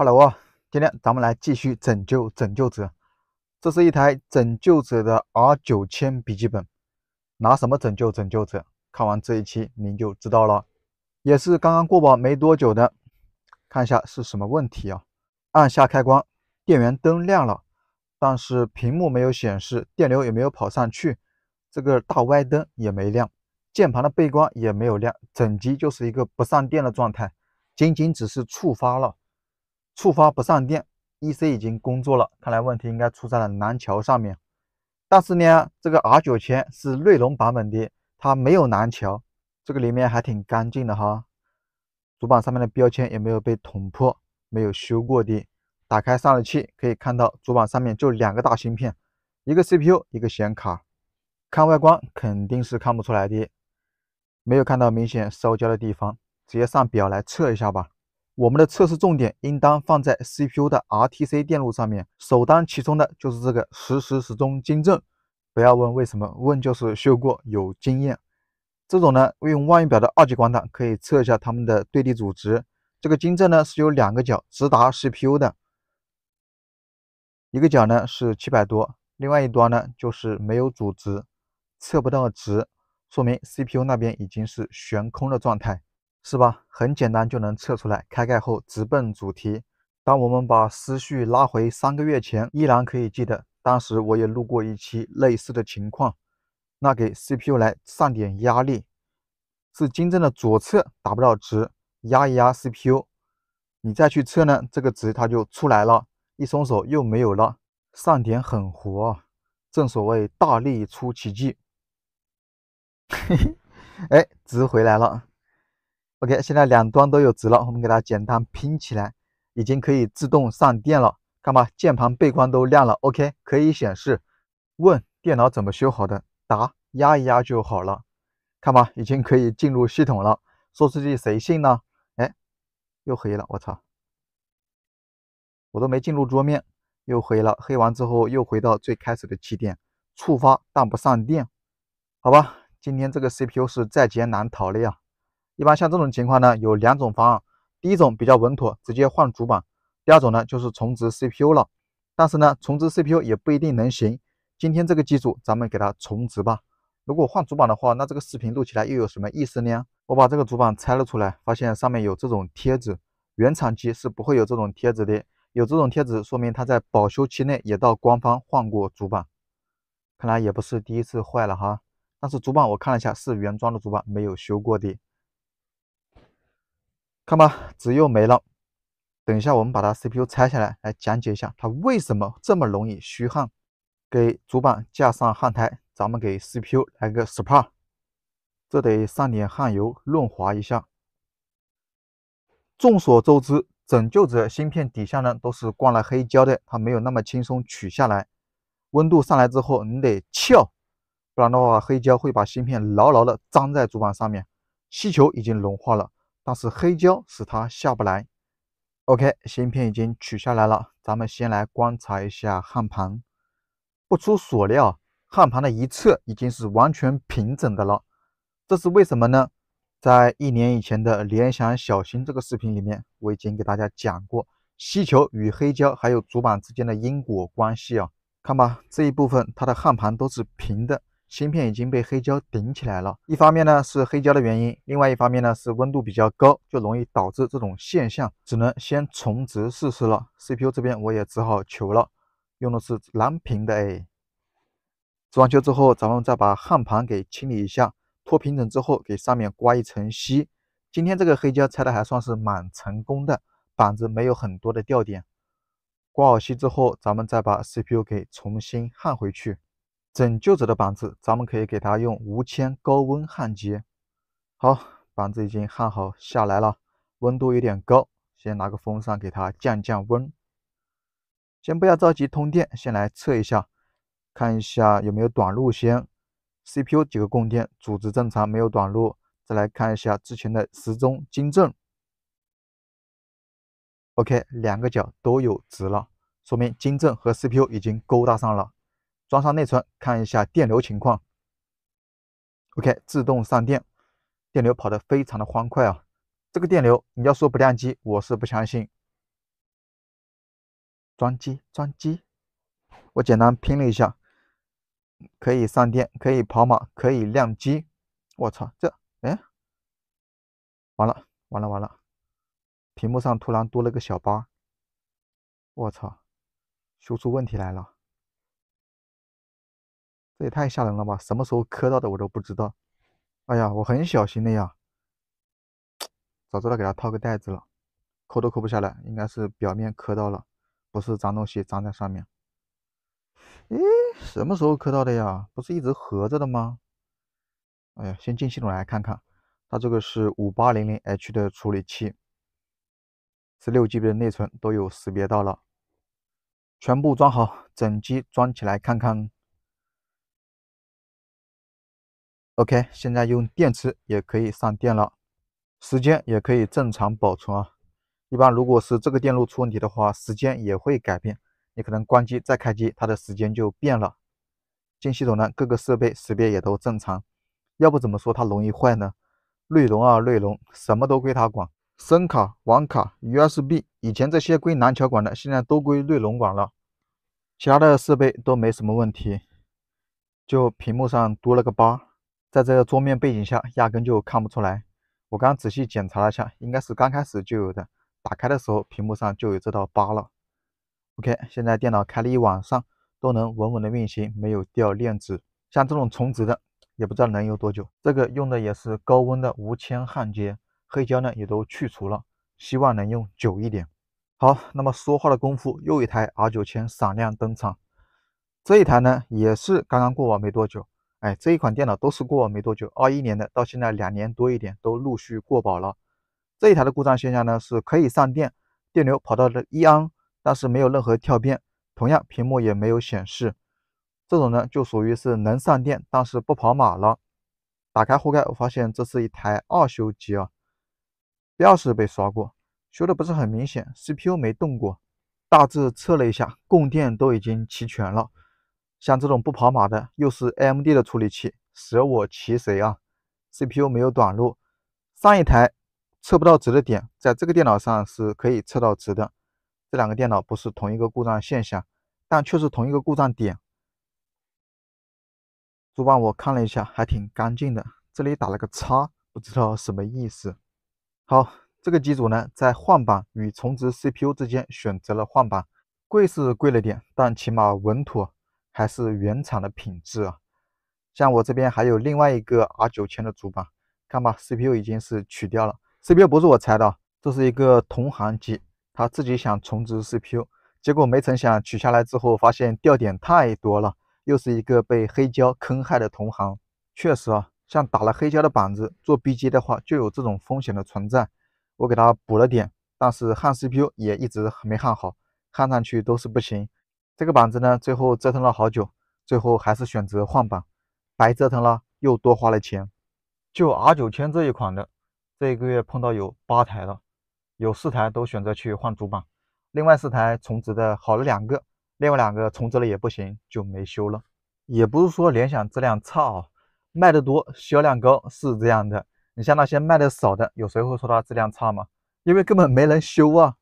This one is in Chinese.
Hello，今天咱们来继续拯救拯救者。这是一台拯救者的 R 九千笔记本，拿什么拯救拯救者？看完这一期您就知道了。也是刚刚过保没多久的，看一下是什么问题啊？按下开关，电源灯亮了，但是屏幕没有显示，电流也没有跑上去，这个大歪灯也没亮，键盘的背光也没有亮，整机就是一个不上电的状态，仅仅只是触发了。触发不上电，EC 已经工作了，看来问题应该出在了南桥上面。但是呢，这个 R 九千是锐龙版本的，它没有南桥，这个里面还挺干净的哈。主板上面的标签也没有被捅破，没有修过的。打开散热器，可以看到主板上面就两个大芯片，一个 CPU，一个显卡。看外观肯定是看不出来的，没有看到明显烧焦的地方，直接上表来测一下吧。我们的测试重点应当放在 CPU 的 RTC 电路上面，首当其冲的就是这个实时时钟晶振。不要问为什么，问就是修过有经验。这种呢，用万用表的二级管档可以测一下它们的对地阻值。这个晶振呢是有两个角直达 CPU 的，一个角呢是七百多，另外一端呢就是没有阻值，测不到值，说明 CPU 那边已经是悬空的状态。是吧？很简单就能测出来。开盖后直奔主题。当我们把思绪拉回三个月前，依然可以记得，当时我也录过一期类似的情况。那给 CPU 来上点压力，是金正的左侧达不到值，压一压 CPU，你再去测呢，这个值它就出来了。一松手又没有了，上点狠活，正所谓大力出奇迹。嘿嘿，哎，值回来了。OK，现在两端都有值了，我们给它简单拼起来，已经可以自动上电了。看吧，键盘背光都亮了。OK，可以显示。问电脑怎么修好的？答压一压就好了。看吧，已经可以进入系统了。说出去谁信呢？哎，又黑了。我操！我都没进入桌面，又黑了。黑完之后又回到最开始的起点，触发但不上电。好吧，今天这个 CPU 是在劫难逃了呀。一般像这种情况呢，有两种方案，第一种比较稳妥，直接换主板；第二种呢就是重置 CPU 了。但是呢，重置 CPU 也不一定能行。今天这个机组，咱们给它重置吧。如果换主板的话，那这个视频录起来又有什么意思呢？我把这个主板拆了出来，发现上面有这种贴纸，原厂机是不会有这种贴纸的。有这种贴纸，说明它在保修期内也到官方换过主板。看来也不是第一次坏了哈。但是主板我看了一下，是原装的主板，没有修过的。看吧，纸又没了。等一下，我们把它 CPU 拆下来，来讲解一下它为什么这么容易虚焊。给主板架上焊台，咱们给 CPU 来个 SPA。这得上点焊油润滑一下。众所周知，拯救者芯片底下呢都是灌了黑胶的，它没有那么轻松取下来。温度上来之后，你得撬，不然的话，黑胶会把芯片牢牢的粘在主板上面。气球已经融化了。但是黑胶使它下不来。OK，芯片已经取下来了，咱们先来观察一下焊盘。不出所料，焊盘的一侧已经是完全平整的了。这是为什么呢？在一年以前的联想小新这个视频里面，我已经给大家讲过吸球与黑胶还有主板之间的因果关系啊。看吧，这一部分它的焊盘都是平的。芯片已经被黑胶顶起来了，一方面呢是黑胶的原因，另外一方面呢是温度比较高，就容易导致这种现象，只能先重植试试了。CPU 这边我也只好求了，用的是蓝屏的哎。装球之后，咱们再把焊盘给清理一下，脱平整之后，给上面刮一层锡。今天这个黑胶拆的还算是蛮成功的，板子没有很多的掉点。刮好锡之后，咱们再把 CPU 给重新焊回去。拯救者的板子，咱们可以给它用无铅高温焊接。好，板子已经焊好下来了，温度有点高，先拿个风扇给它降降温。先不要着急通电，先来测一下，看一下有没有短路。先 CPU 几个供电组织正常，没有短路。再来看一下之前的时钟金正。OK，两个角都有值了，说明金正和 CPU 已经勾搭上了。装上内存，看一下电流情况。OK，自动上电，电流跑的非常的欢快啊！这个电流你要说不亮机，我是不相信。装机，装机，我简单拼了一下，可以上电，可以跑马，可以亮机。我操，这，哎，完了，完了，完了，屏幕上突然多了个小八。我操，修出问题来了。这也太吓人了吧！什么时候磕到的我都不知道。哎呀，我很小心的呀，早知道给它套个袋子了，抠都抠不下来，应该是表面磕到了，不是脏东西粘在上面。哎，什么时候磕到的呀？不是一直合着的吗？哎呀，先进系统来看看，它这个是五八零零 H 的处理器，十六 G b 的内存都有识别到了，全部装好，整机装起来看看。OK，现在用电池也可以上电了，时间也可以正常保存啊。一般如果是这个电路出问题的话，时间也会改变。你可能关机再开机，它的时间就变了。进系统呢，各个设备识别也都正常。要不怎么说它容易坏呢？内龙啊，内龙什么都归它管。声卡、网卡、USB，以前这些归南桥管的，现在都归瑞龙管了。其他的设备都没什么问题，就屏幕上多了个八。在这个桌面背景下，压根就看不出来。我刚仔细检查了一下，应该是刚开始就有的。打开的时候，屏幕上就有这道疤了。OK，现在电脑开了一晚上，都能稳稳的运行，没有掉链子。像这种重值的，也不知道能用多久。这个用的也是高温的无铅焊接，黑胶呢也都去除了，希望能用久一点。好，那么说话的功夫，又一台 R9 千闪亮登场。这一台呢，也是刚刚过完没多久。哎，这一款电脑都是过没多久，二一年的，到现在两年多一点，都陆续过保了。这一台的故障现象呢，是可以上电，电流跑到了一安，但是没有任何跳变，同样屏幕也没有显示。这种呢，就属于是能上电，但是不跑马了。打开后盖，我发现这是一台二修机啊，标识被刷过，修的不是很明显，CPU 没动过。大致测了一下，供电都已经齐全了。像这种不跑马的，又是 A M D 的处理器，舍我其谁啊！C P U 没有短路，上一台测不到值的点，在这个电脑上是可以测到值的。这两个电脑不是同一个故障现象，但却是同一个故障点。主板我看了一下，还挺干净的，这里打了个叉，不知道什么意思。好，这个机组呢，在换板与重置 C P U 之间选择了换板，贵是贵了点，但起码稳妥。还是原厂的品质啊！像我这边还有另外一个 R 九千的主板，看吧，CPU 已经是取掉了。CPU 不是我拆的，这是一个同行机，他自己想重置 CPU，结果没成想取下来之后发现掉点太多了，又是一个被黑胶坑害的同行。确实啊，像打了黑胶的板子做 B 机的话，就有这种风险的存在。我给他补了点，但是焊 CPU 也一直没焊好，焊上去都是不行。这个板子呢，最后折腾了好久，最后还是选择换板，白折腾了，又多花了钱。就 R 九千这一款的，这一个月碰到有八台了，有四台都选择去换主板，另外四台重置的好了两个，另外两个重置了也不行，就没修了。也不是说联想质量差，啊、卖得多，销量高是这样的。你像那些卖的少的，有谁会说它质量差吗？因为根本没人修啊。